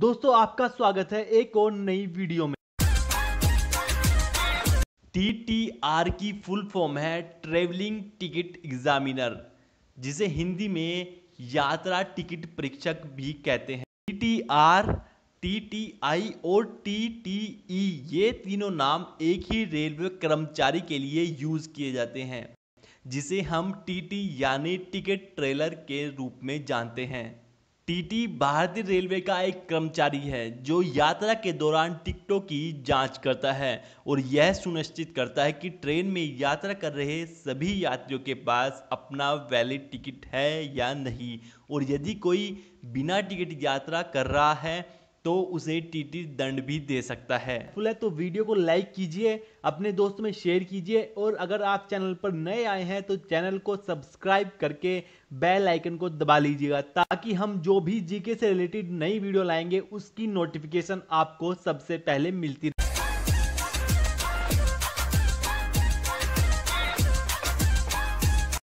दोस्तों आपका स्वागत है एक और नई वीडियो में टी टी आर की फुल फॉर्म है ट्रेवलिंग टिकट एग्जामिनर जिसे हिंदी में यात्रा टिकट परीक्षक भी कहते हैं T T R T T I और टी टी ई ये तीनों नाम एक ही रेलवे कर्मचारी के लिए यूज किए जाते हैं जिसे हम टी टी यानी टिकट ट्रेलर के रूप में जानते हैं टीटी भारतीय रेलवे का एक कर्मचारी है जो यात्रा के दौरान टिकटों की जांच करता है और यह सुनिश्चित करता है कि ट्रेन में यात्रा कर रहे सभी यात्रियों के पास अपना वैलिड टिकट है या नहीं और यदि कोई बिना टिकट यात्रा कर रहा है तो उसे टीटी दंड भी दे सकता है फुल तो वीडियो को लाइक कीजिए अपने दोस्तों में शेयर कीजिए और अगर आप चैनल पर नए आए हैं तो चैनल को सब्सक्राइब करके बेल आइकन को दबा लीजिएगा ताकि हम जो भी जीके से रिलेटेड नई वीडियो लाएंगे उसकी नोटिफिकेशन आपको सबसे पहले मिलती